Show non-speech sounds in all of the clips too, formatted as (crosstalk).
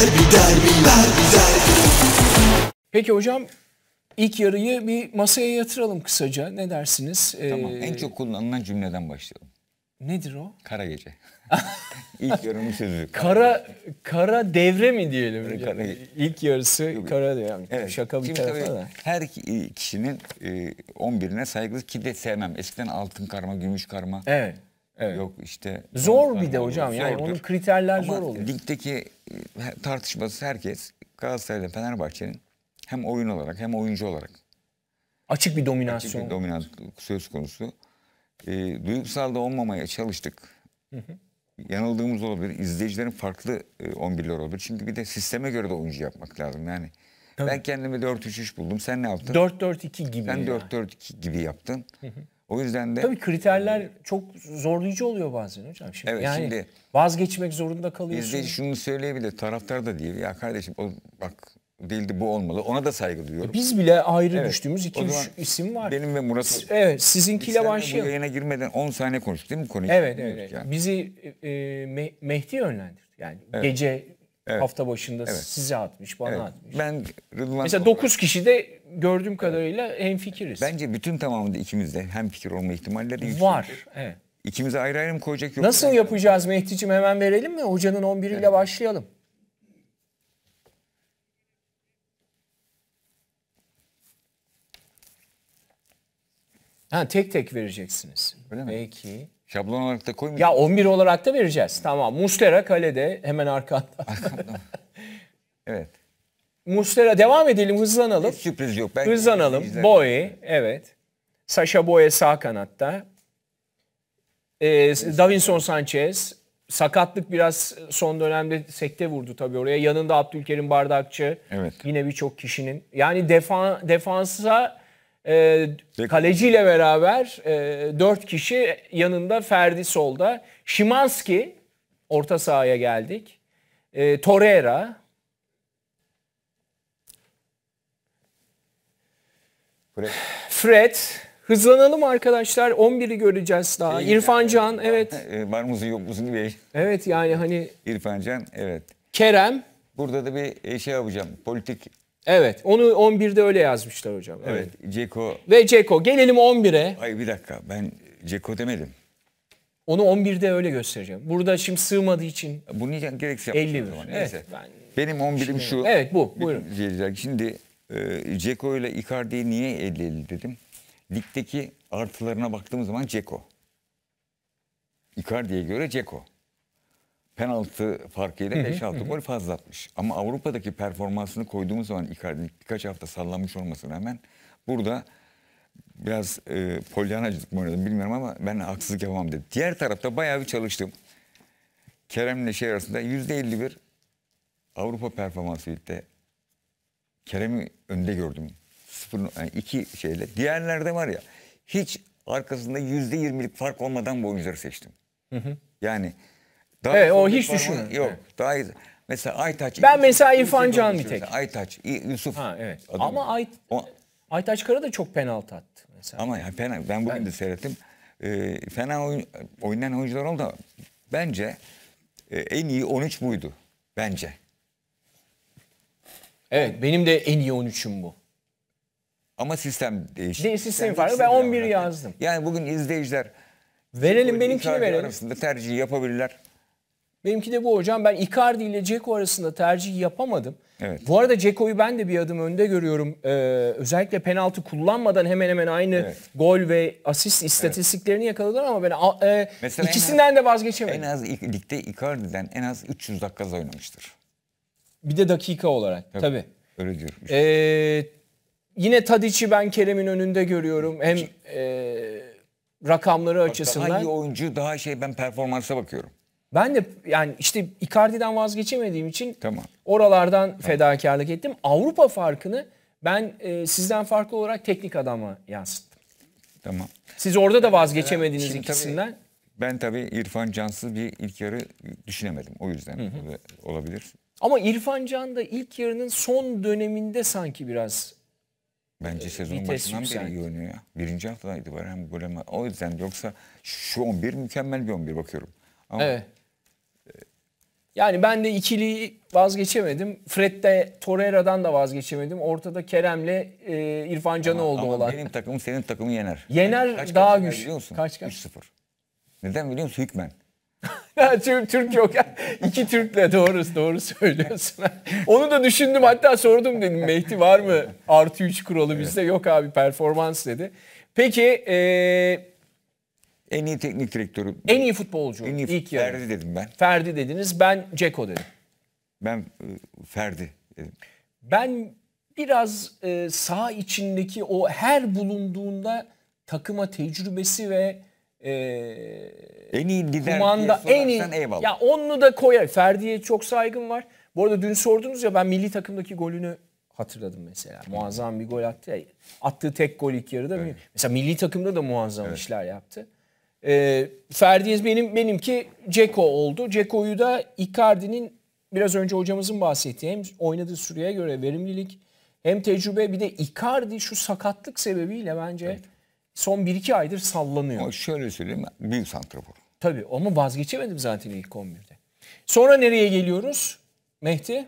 derbi derbi derbi derbi. Peki hocam ilk yarıyı bir masaya yatıralım kısaca. Ne dersiniz? Ee, tamam. Ee, en çok kullanılan cümleden başlayalım. Nedir o? Kara gece. (laughs) İlk yarının sözü. Kara kara, devre mi diyelim? Kara, yani. ilk yarısı Yok, kara devre. Yani evet. Şaka bir Şimdi tarafa da. Her kişinin e, 11'ine saygılı ki de sevmem. Eskiden altın karma, gümüş karma. Evet. Evet. Yok işte zor bir de hocam zordur. yani onun kriterler Ama zor oluyor. Ligdeki e, tartışması herkes Galatasaray'da Fenerbahçe'nin hem oyun olarak hem oyuncu olarak açık bir dominasyon. Açık bir dominasyon söz konusu. E, duygusal da olmamaya çalıştık. Hı hı. Yanıldığımız olabilir. İzleyicilerin farklı e, 11'ler olabilir. Çünkü bir de sisteme göre de oyuncu yapmak lazım yani. Tabii. Ben kendimi 4-3-3 buldum. Sen ne yaptın? 4-4-2 gibi. Sen 4-4-2 gibi yaptın. Hı hı. O yüzden de... Tabii kriterler ee, çok zorlayıcı oluyor bazen hocam. Şimdi, evet, yani şimdi vazgeçmek zorunda kalıyorsun. de şunu söyleyebilir. Taraftar da değil. Ya kardeşim o, bak değildi bu olmalı. Ona da saygı duyuyorum. E biz bile ayrı evet. düştüğümüz iki üç isim var. Benim ve Murat. Evet sizinkiyle başlayalım. Bu yayına girmeden 10 saniye konuştuk değil mi konuyu? Evet evet. Yani. Bizi e, e, Mehdi yönlendirdi. Yani evet. gece Evet. Hafta başında evet. size atmış, bana evet. atmış. Ben Rıdvan Mesela 9 kişi de gördüğüm kadarıyla evet. fikiriz. Bence bütün tamamında ikimizde hem fikir olma ihtimalleri yüksek. Var. Evet. İkimizi ayrı ayrı mı koyacak yok? Nasıl yapacağız Mehdi'cim hemen verelim mi? Hocanın 11 ile evet. başlayalım. Ha tek tek vereceksiniz. Öyle mi? Peki. Şablon olarak da koymayacak. Ya 11 olarak da vereceğiz. Tamam. Mustera kalede hemen arkanda. Arkamda. (laughs) evet. Mustera devam edelim hızlanalım. Hiç sürpriz yok. Ben hızlanalım. Boye evet. Sasha Boye sağ kanatta. Ee, Davinson Sanchez sakatlık biraz son dönemde sekte vurdu tabii oraya. Yanında Abdülkerim Bardakçı. Evet. Yine birçok kişinin. Yani defa, defansa e, kaleciyle beraber e, 4 kişi yanında Ferdi solda. Şimanski orta sahaya geldik. E, Torreira. Fred. Fred. Hızlanalım arkadaşlar. 11'i göreceğiz daha. Şey, İrfan Can (laughs) evet. Var mısın yok musun gibi. Evet yani hani. İrfan Can evet. Kerem. Burada da bir e, şey yapacağım. Politik Evet. Onu 11'de öyle yazmışlar hocam. Evet. evet Ceko. Ve Ceko. Gelelim 11'e. Ay bir dakika ben Ceko demedim. Onu 11'de öyle göstereceğim. Burada şimdi sığmadığı için. Bunu niye gerekse yapmışım. 51. Zaman. Neyse. Evet, ben... Benim 11'im şu. Evet bu. Buyurun. Şimdi e, Ceko ile Icardi'yi niye 50 50 dedim. Ligdeki artılarına baktığımız zaman Ceko. Icardi'ye göre Ceko penaltı farkıyla 5-6 gol fazla atmış. Ama Avrupa'daki performansını koyduğumuz zaman Icardi'nin birkaç hafta sallanmış olmasına hemen. burada biraz e, polyanacılık mı oynadım bilmiyorum ama ben haksızlık yapamam dedi. Diğer tarafta bayağı bir çalıştım. Kerem'le şey arasında %51 Avrupa performansı birlikte Kerem'i önde gördüm. Sıfır, yani iki şeyle. Diğerlerde var ya hiç arkasında %20'lik fark olmadan bu oyuncuları seçtim. Hı hı. Yani daha evet, o hiç düşünmüyor. Yok. Evet. Daha iyi. Mesela Aytaç. Ben mesela İrfan Can bir tek. Aytaç, Yusuf. Ha evet. Ama Ay, o, Aytaç Kara da çok penaltı attı mesela. Ama yani fena. Ben bugün ben... de seyrettim. E, fena oyun, oynayan oyuncular oldu. Bence e, en iyi 13 buydu. Bence. Evet benim de en iyi 13'üm bu. Ama sistem değişti. Değil, sistem farklı. Ben 11 yazdım. Yani bugün izleyiciler verelim benimkini verelim. Arasında tercih yapabilirler. Benimki de bu hocam. Ben Icardi ile Ceko arasında tercih yapamadım. Evet. Bu arada Ceko'yu ben de bir adım önde görüyorum. Ee, özellikle penaltı kullanmadan hemen hemen aynı evet. gol ve asist istatistiklerini evet. yakaladılar ama ben e, ikisinden az, de vazgeçemedim. En az ligde Icardi'den en az 300 dakika oynamıştır. Bir de dakika olarak tabii. tabii. Öyle diyorum. Ee, yine Tadic'i ben Kerem'in önünde görüyorum. Hem e, rakamları Bak, açısından. Daha iyi oyuncu daha şey ben performansa bakıyorum. Ben de yani işte Icardi'den vazgeçemediğim için tamam. oralardan tamam. fedakarlık ettim. Avrupa farkını ben e, sizden farklı olarak teknik adama yansıttım. Tamam. Siz orada da vazgeçemediniz Şimdi ikisinden. Tabii, ben tabii İrfan Cansız bir ilk yarı düşünemedim. O yüzden hı hı. olabilir. Ama İrfan Can da ilk yarının son döneminde sanki biraz Bence e, sezon başından beri iyi oynuyor ya. Birinci haftadan itibaren hem gol hem o yüzden yoksa şu 11 mükemmel bir 11 bakıyorum. Ama evet. Yani ben de ikiliyi vazgeçemedim. Fred de Torreira'dan da vazgeçemedim. Ortada Kerem'le e, İrfan Can'ı oldu ama olan. Benim takımım senin takımı yener. Yener kaç daha güçlü. güç. Biliyor musun? Kaç kaç? 3-0. Neden biliyor musun? Hükmen. (laughs) Türk, yok ya. İki Türk'le doğru, doğru söylüyorsun. (laughs) Onu da düşündüm hatta sordum dedim Mehdi var mı artı 3 kuralı bizde? Evet. Yok abi performans dedi. Peki eee en iyi teknik direktörü. En iyi futbolcu. En iyi ilk Ferdi yarı. dedim ben. Ferdi dediniz. Ben Ceko dedim. Ben e, Ferdi dedim. Ben biraz e, saha içindeki o her bulunduğunda takıma tecrübesi ve e, en iyi lider kumanda, en iyi, eyvallah. Ya onu da koyar. Ferdi'ye çok saygım var. Bu arada dün sordunuz ya ben milli takımdaki golünü hatırladım mesela. Muazzam bir gol attı ya. Attığı tek gol ilk yarıda. Evet. Mesela milli takımda da muazzam evet. işler yaptı. E, Ferdi'niz benim benimki Ceko oldu. Ceko'yu da Icardi'nin biraz önce hocamızın bahsettiği hem oynadığı süreye göre verimlilik hem tecrübe bir de Icardi şu sakatlık sebebiyle bence evet. son 1-2 aydır sallanıyor. Ama şöyle söyleyeyim büyük santrafor. Tabii ama vazgeçemedim zaten ilk 11'de. Sonra nereye geliyoruz Mehdi?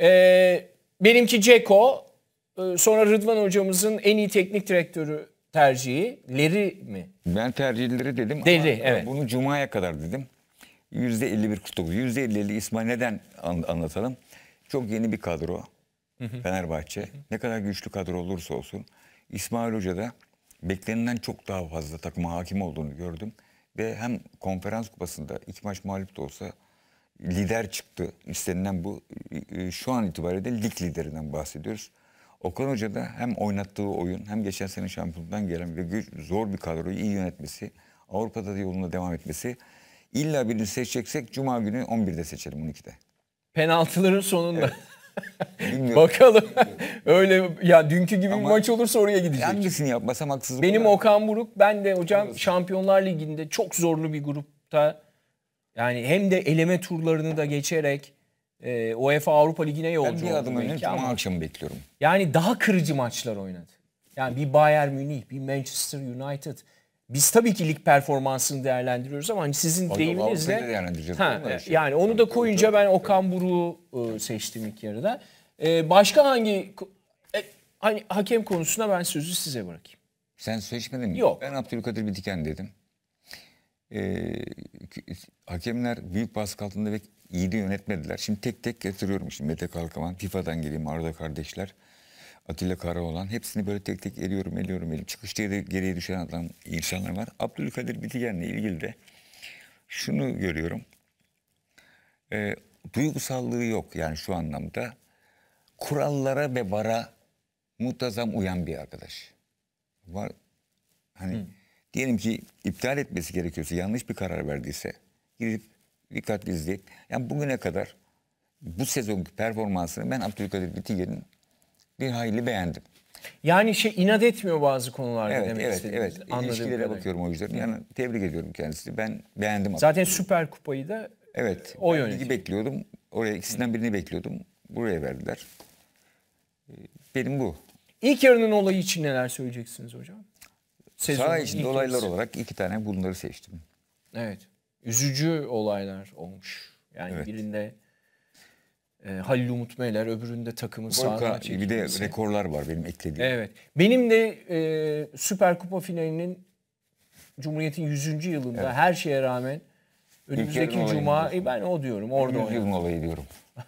Ee, benimki Ceko. Ee, sonra Rıdvan hocamızın en iyi teknik direktörü tercihi mi? Ben tercihleri dedim Deri, ama evet. bunu Cuma'ya kadar dedim. Yüzde 51 49. Yüzde 50 İsmail neden anlatalım? Çok yeni bir kadro hı hı. Fenerbahçe. Hı hı. Ne kadar güçlü kadro olursa olsun İsmail Hoca da beklenenden çok daha fazla takıma hakim olduğunu gördüm. Ve hem konferans kupasında iki maç mağlup da olsa lider çıktı. İstenilen bu. E, e, şu an itibariyle lig liderinden bahsediyoruz. Okan Hoca da hem oynattığı oyun hem geçen sene şampiyonluktan gelen ve güç, zor bir kadroyu iyi yönetmesi, Avrupa'da da yolunda devam etmesi. İlla birini seçeceksek Cuma günü 11'de seçelim 12'de. Penaltıların sonunda. Evet. (laughs) Bakalım. Öyle ya dünkü gibi Ama bir maç olursa oraya gidecek. Hangisini yapmasam haksızlık Benim olur. Okan Buruk ben de hocam Anlasın. Şampiyonlar Ligi'nde çok zorlu bir grupta yani hem de eleme turlarını da geçerek e, UEFA Avrupa Ligi'ne yolcu ben bir adım önüm ama akşamı bekliyorum. Yani daha kırıcı maçlar oynadı. Yani bir Bayern Münih, bir Manchester United. Biz tabii ki lig performansını değerlendiriyoruz ama hani sizin Bak, deyiminizle yani, ha, e, şey. yani onu da koyunca ben Okan Buruk'u e, seçtim ilk yarıda. Ee, başka hangi e, hani hakem konusuna ben sözü size bırakayım. Sen seçmedin mi? Yok. Ben Abdülkadir Bitiken dedim. Ee, hakemler büyük baskı altında ve iyi de yönetmediler. Şimdi tek tek getiriyorum. Şimdi Mete Kalkavan, FIFA'dan geleyim Arda kardeşler. Atilla Karaoğlan hepsini böyle tek tek eliyorum eliyorum eliyorum. Çıkışta da geriye düşen adam insanlar var. Abdülkadir Bitigen'le ilgili de şunu görüyorum. E, duygusallığı yok yani şu anlamda. Kurallara ve bara muntazam uyan bir arkadaş. Var hani Hı. diyelim ki iptal etmesi gerekiyorsa yanlış bir karar verdiyse gidip dikkatli izleyip yani bugüne kadar bu sezonki performansını ben Abdülkadir Bitiger'in bir hayli beğendim. Yani şey inat etmiyor bazı konularda evet, demek evet, Evet, evet. İlişkilere kadarıyla. bakıyorum oyuncuların. Yani tebrik ediyorum kendisini. Ben beğendim. Zaten Süper Kupayı da evet, o yönetiyor. bekliyordum. Oraya ikisinden birini bekliyordum. Buraya verdiler. Ee, benim bu. İlk yarının olayı için neler söyleyeceksiniz hocam? Sezonun Saha içinde olaylar olarak iki tane bunları seçtim. Evet üzücü olaylar olmuş. Yani evet. birinde e, Halil Umut Meyler, öbüründe takımın sahne çekilmesi. Bir de rekorlar var benim eklediğim. Evet. Benim de e, Süper Kupa finalinin Cumhuriyet'in 100. yılında evet. her şeye rağmen önümüzdeki cuma e, ben o diyorum orada 100 yıl olayı diyorum. (laughs)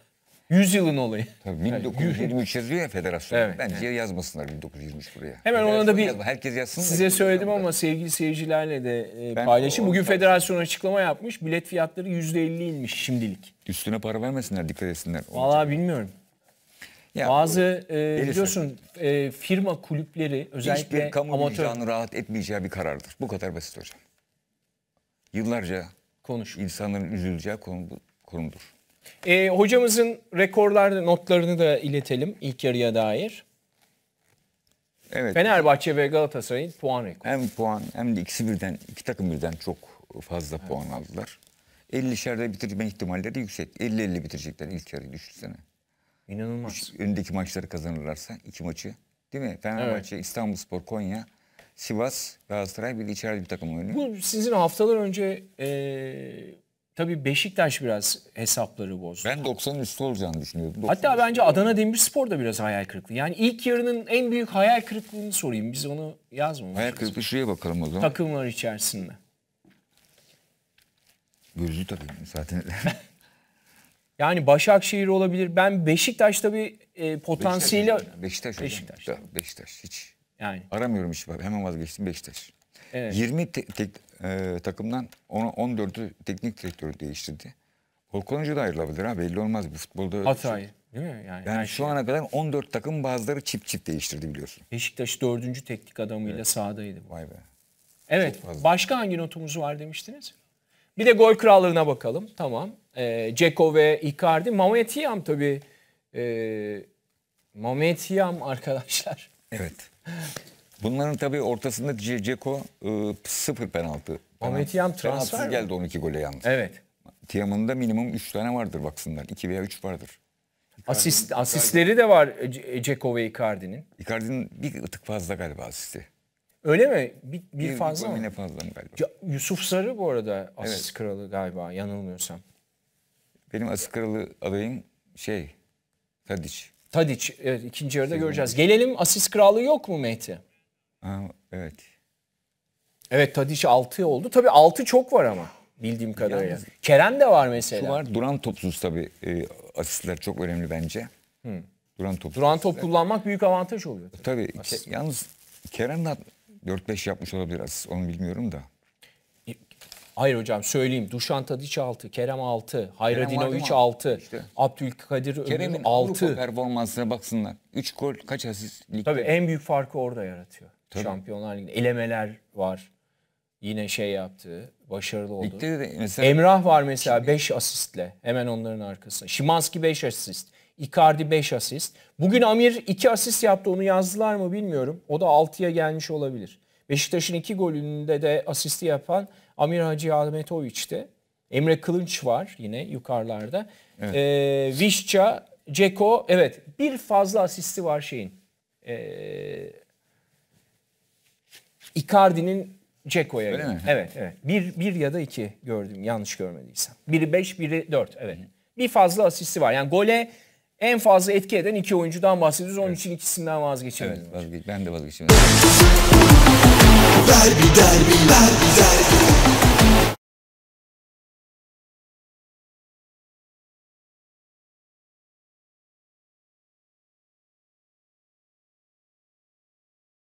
Yüzyılın olayı. Tabii 1923 yazıyor ya federasyon. Evet. Bence evet. yazmasınlar 1923 buraya. Hemen ona da bir yazma. herkes yazsın. Size da, söyledim ama da. sevgili seyircilerle de e, ben paylaşayım. Bugün federasyon açıklama yapmış. Bilet fiyatları %50 inmiş şimdilik. Üstüne para vermesinler dikkat etsinler. Valla bilmiyorum. Ya, Bazı e, biliyorsun e, firma kulüpleri özellikle Hiçbir kamu amatör... rahat etmeyeceği bir karardır. Bu kadar basit hocam. Yıllarca Konuş. insanların üzüleceği konu, konumdur. E, hocamızın rekorlar notlarını da iletelim ilk yarıya dair. Evet. Fenerbahçe ve Galatasaray'ın puan rekoru. Hem puan hem de ikisi birden, iki takım birden çok fazla evet. puan aldılar. 50'şerde bitirme ihtimalleri yüksek. 50-50 bitirecekler ilk yarıyı düşünsene. İnanılmaz. Üç, önündeki maçları kazanırlarsa iki maçı. Değil mi? Fenerbahçe, evet. İstanbulspor, Konya, Sivas, Galatasaray bir içeride bir takım oynuyor. Bu sizin haftalar önce ee, Tabii Beşiktaş biraz hesapları bozdu. Ben 90'ın üstü olacağını düşünüyordum. Hatta bence Adana Demirspor da biraz hayal kırıklığı. Yani ilk yarının en büyük hayal kırıklığını sorayım. Biz onu yazmamışız. Hayal kırıklığı şuraya bakalım o zaman. Takımlar içerisinde. Gözü takayım zaten. (laughs) yani Başakşehir olabilir. Ben Beşiktaş tabii e, potansiyeli... Beşiktaş. Beşiktaş. Beşiktaş. Beşiktaş hiç. Yani. Aramıyorum hiç. Hemen vazgeçtim Beşiktaş. Evet. 20 tek, tek, e, takımdan 14'ü teknik direktörü değiştirdi. Volkan Hoca da ayrılabilir ha belli olmaz bu futbolda. Şey Hatay şey. değil mi? Yani, yani şu şey. ana kadar 14 takım bazıları çift çift değiştirdi biliyorsun. Beşiktaş 4. teknik adamıyla evet. sahadaydı. Vay be. Evet başka hangi notumuz var demiştiniz? Bir de gol krallığına bakalım tamam. E, ee, Ceko ve Icardi. Mehmet Yam tabii. E, ee, Mehmet arkadaşlar. Evet. (laughs) Bunların tabii ortasında Ceko e, sıfır penaltı. Ama Tiam transfer Penaltısız mi? geldi 12 gole yalnız. Evet. Tiam'ın da minimum 3 tane vardır baksınlar. 2 veya 3 vardır. Asist, Icardi, asistleri de var Ceko ve Icardi'nin. Icardi'nin bir tık fazla galiba asisti. Öyle mi? Bir, bir, bir fazla mı? Yine fazla mı galiba? Yusuf Sarı bu arada asist Evet. kralı galiba yanılmıyorsam. Benim asıl kralı adayım şey Tadic. Tadic evet, ikinci yarıda göreceğiz. Gelelim asist kralı yok mu Mehdi? Aa, evet. Evet Tadiç 6 oldu. Tabi 6 çok var ama bildiğim kadarıyla. Yalnız, Kerem de var mesela. Şu var duran topsuz tabi e, asistler çok önemli bence. Hmm. Duran top. Duran top asistler. kullanmak büyük avantaj oluyor. Tabii. tabii asist. yalnız Kerem de 4-5 yapmış olabilir asist onu bilmiyorum da. E, hayır hocam söyleyeyim. Duşan Tadiç 6, Kerem 6, Hayradinoviç 6, işte. Abdülkadir Ömür 6. Kerem'in performansına baksınlar. 3 gol kaç asist? Ligde. Tabii en büyük farkı orada yaratıyor. Tabii. Şampiyonlar Ligi'nde elemeler var. Yine şey yaptı. Başarılı oldu. Ligde de mesela... Emrah var mesela 5 asistle. Hemen onların arkasında. Şimanski 5 asist. Icardi 5 asist. Bugün Amir 2 asist yaptı. Onu yazdılar mı bilmiyorum. O da 6'ya gelmiş olabilir. Beşiktaş'ın 2 golünde de asisti yapan Amir Hacı Ahmetoviç'ti. Emre Kılınç var yine yukarılarda. Evet. Ee, Vişça, Ceko evet bir fazla asisti var şeyin. Ee, Icardi'nin Ceko'ya Evet, evet. Bir, bir ya da iki gördüm yanlış görmediysem. Biri beş, biri dört. Evet. Bir fazla asisti var. Yani gole en fazla etki eden iki oyuncudan bahsediyoruz. Onun evet. için ikisinden vazgeçemedim. Evet, vazgeç, ben de vazgeçemedim. Derbi, derbi, derbi, derbi.